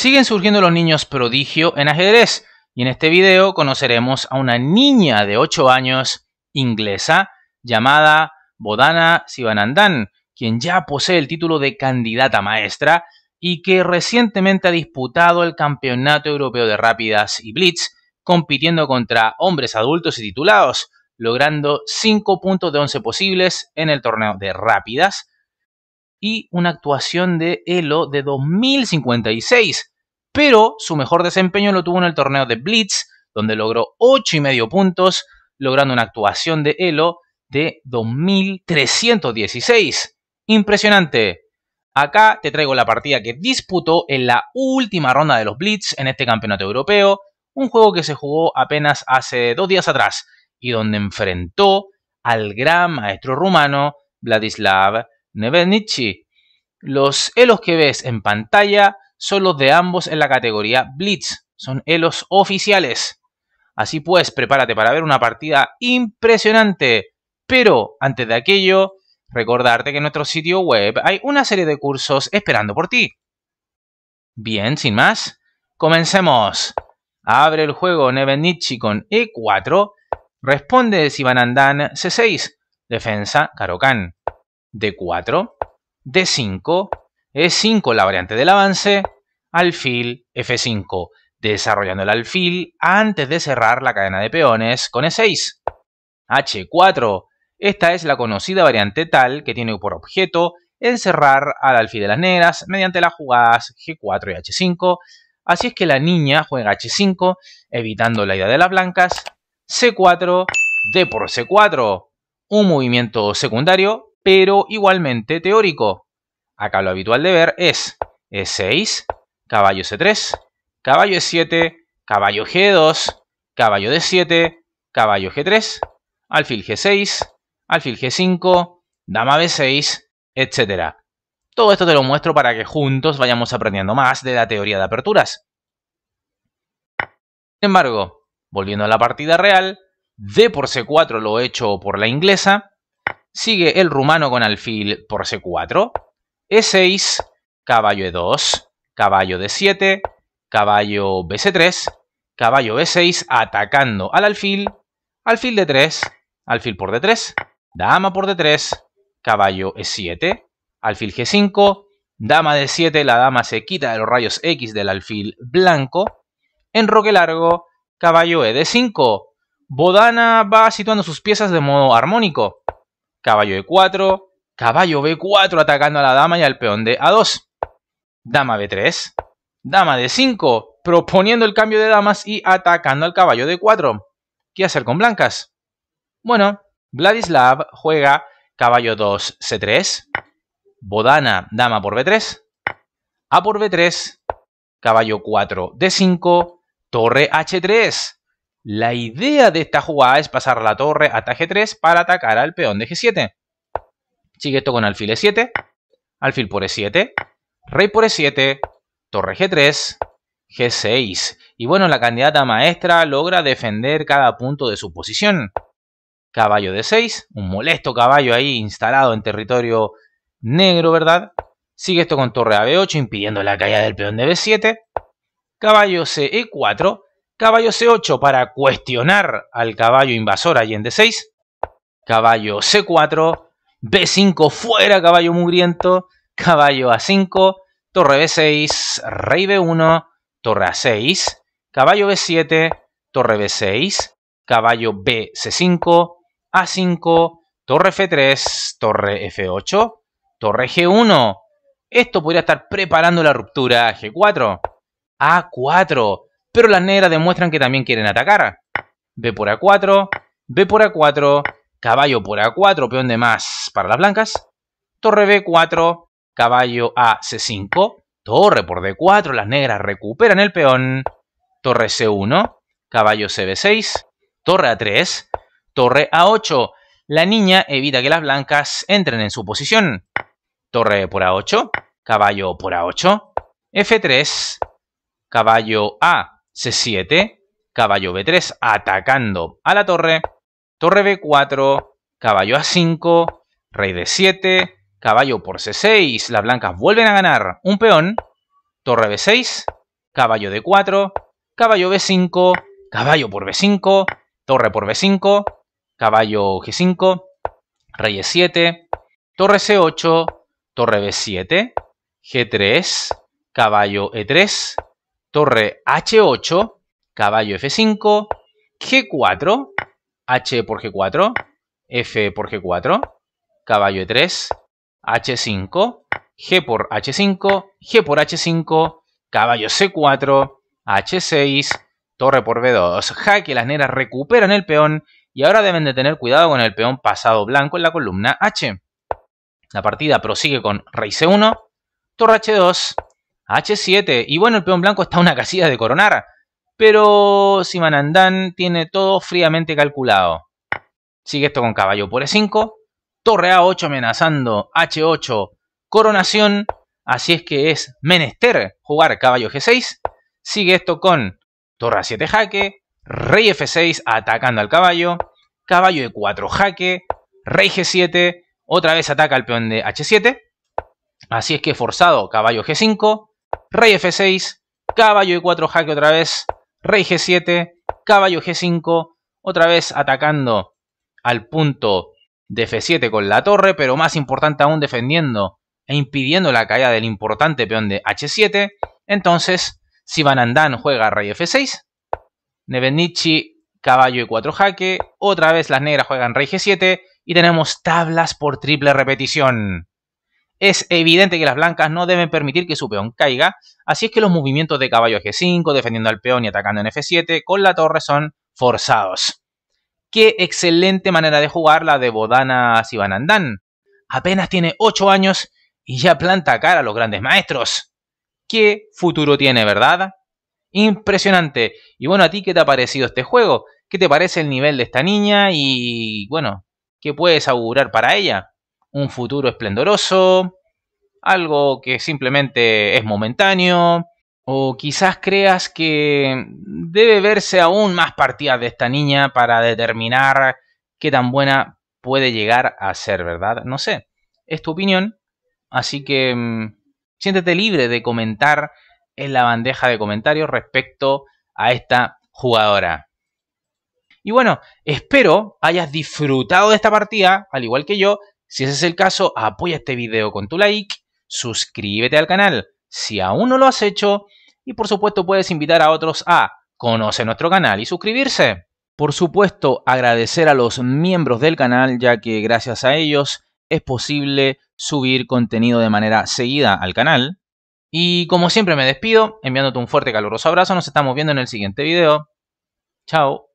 Siguen surgiendo los niños prodigio en ajedrez y en este video conoceremos a una niña de 8 años inglesa llamada Bodana Sivanandan, quien ya posee el título de candidata maestra y que recientemente ha disputado el Campeonato Europeo de Rápidas y Blitz, compitiendo contra hombres adultos y titulados, logrando 5 puntos de 11 posibles en el torneo de rápidas, y una actuación de Elo de 2056, pero su mejor desempeño lo tuvo en el torneo de Blitz, donde logró y medio puntos, logrando una actuación de Elo de 2316. Impresionante. Acá te traigo la partida que disputó en la última ronda de los Blitz en este campeonato europeo, un juego que se jugó apenas hace dos días atrás y donde enfrentó al gran maestro rumano Vladislav Nevenitchi, Los elos que ves en pantalla son los de ambos en la categoría Blitz, son elos oficiales. Así pues, prepárate para ver una partida impresionante. Pero antes de aquello, recordarte que en nuestro sitio web hay una serie de cursos esperando por ti. Bien, sin más, comencemos. Abre el juego Nevenichi con E4, responde Sivanandan C6, defensa Karokan. D4, D5, E5 la variante del avance, alfil F5, desarrollando el alfil antes de cerrar la cadena de peones con E6. H4, esta es la conocida variante tal que tiene por objeto encerrar al alfil de las negras mediante las jugadas G4 y H5, así es que la niña juega H5 evitando la idea de las blancas, C4, D por C4, un movimiento secundario pero igualmente teórico. Acá lo habitual de ver es E6, caballo C3, e caballo E7, caballo G2, caballo D7, caballo G3, alfil G6, alfil G5, dama B6, etc. Todo esto te lo muestro para que juntos vayamos aprendiendo más de la teoría de aperturas. Sin embargo, volviendo a la partida real, D por C4 lo he hecho por la inglesa, Sigue el rumano con alfil por C4, E6, caballo E2, caballo D7, caballo BC3, caballo B6 atacando al alfil, alfil D3, alfil por D3, dama por D3, caballo E7, alfil G5, dama D7, la dama se quita de los rayos X del alfil blanco, enroque largo, caballo E5. Bodana va situando sus piezas de modo armónico caballo e4, caballo b4 atacando a la dama y al peón de a2, dama b3, dama d5, proponiendo el cambio de damas y atacando al caballo d4. ¿Qué hacer con blancas? Bueno, Vladislav juega caballo 2 c3, bodana dama por b3, a por b3, caballo 4 d5, torre h3. La idea de esta jugada es pasar la torre a g 3 para atacar al peón de G7. Sigue esto con alfil E7, alfil por E7, rey por E7, torre G3, G6. Y bueno, la candidata maestra logra defender cada punto de su posición. Caballo D6, un molesto caballo ahí instalado en territorio negro, ¿verdad? Sigue esto con torre a B8 impidiendo la caída del peón de B7. Caballo CE4 Caballo C8 para cuestionar al caballo invasor en d 6. Caballo C4. B5 fuera caballo mugriento. Caballo A5. Torre B6. Rey B1. Torre A6. Caballo B7. Torre B6. Caballo B C5. A5. Torre b 6 caballo bc 5 a 5 Torre F8. Torre G1. Esto podría estar preparando la ruptura G4. A4 pero las negras demuestran que también quieren atacar. B por A4, B por A4, caballo por A4, peón de más para las blancas, torre B4, caballo A C5, torre por D4, las negras recuperan el peón, torre C1, caballo CB6, torre A3, torre A8. La niña evita que las blancas entren en su posición. Torre por A8, caballo por A8, F3, caballo A C7, caballo B3, atacando a la torre, torre B4, caballo A5, rey D7, caballo por C6, las blancas vuelven a ganar un peón, torre B6, caballo D4, caballo B5, caballo por B5, torre por B5, caballo G5, rey E7, torre C8, torre B7, G3, caballo E3, torre h8, caballo f5, g4, h por g4, f por g4, caballo e3, h5, g por h5, g por h5, caballo c4, h6, torre por b2. Jaque, las negras recuperan el peón y ahora deben de tener cuidado con el peón pasado blanco en la columna h. La partida prosigue con rey c1, torre h2, H7. Y bueno, el peón blanco está una casilla de coronar. Pero Simanandán tiene todo fríamente calculado. Sigue esto con caballo por E5. Torre A8 amenazando H8. Coronación. Así es que es menester jugar caballo G6. Sigue esto con torre A7 jaque. Rey F6 atacando al caballo. Caballo E4 jaque. Rey G7. Otra vez ataca al peón de H7. Así es que forzado caballo G5 rey f6, caballo y 4 jaque otra vez, rey g7, caballo g5, otra vez atacando al punto de f7 con la torre, pero más importante aún defendiendo e impidiendo la caída del importante peón de h7. Entonces, si Van Andan juega rey f6, nevenichi, caballo y 4 jaque, otra vez las negras juegan rey g7 y tenemos tablas por triple repetición. Es evidente que las blancas no deben permitir que su peón caiga, así es que los movimientos de caballo G5, defendiendo al peón y atacando en F7, con la torre son forzados. Qué excelente manera de jugar la de Bodana Sivanandán. Apenas tiene 8 años y ya planta cara a los grandes maestros. Qué futuro tiene, ¿verdad? Impresionante. Y bueno, ¿a ti qué te ha parecido este juego? ¿Qué te parece el nivel de esta niña? Y bueno, ¿qué puedes augurar para ella? un futuro esplendoroso, algo que simplemente es momentáneo, o quizás creas que debe verse aún más partidas de esta niña para determinar qué tan buena puede llegar a ser, ¿verdad? No sé, es tu opinión, así que mm, siéntete libre de comentar en la bandeja de comentarios respecto a esta jugadora. Y bueno, espero hayas disfrutado de esta partida, al igual que yo, si ese es el caso, apoya este video con tu like, suscríbete al canal si aún no lo has hecho y por supuesto puedes invitar a otros a conocer nuestro canal y suscribirse. Por supuesto, agradecer a los miembros del canal ya que gracias a ellos es posible subir contenido de manera seguida al canal. Y como siempre me despido enviándote un fuerte caluroso abrazo, nos estamos viendo en el siguiente video. Chao.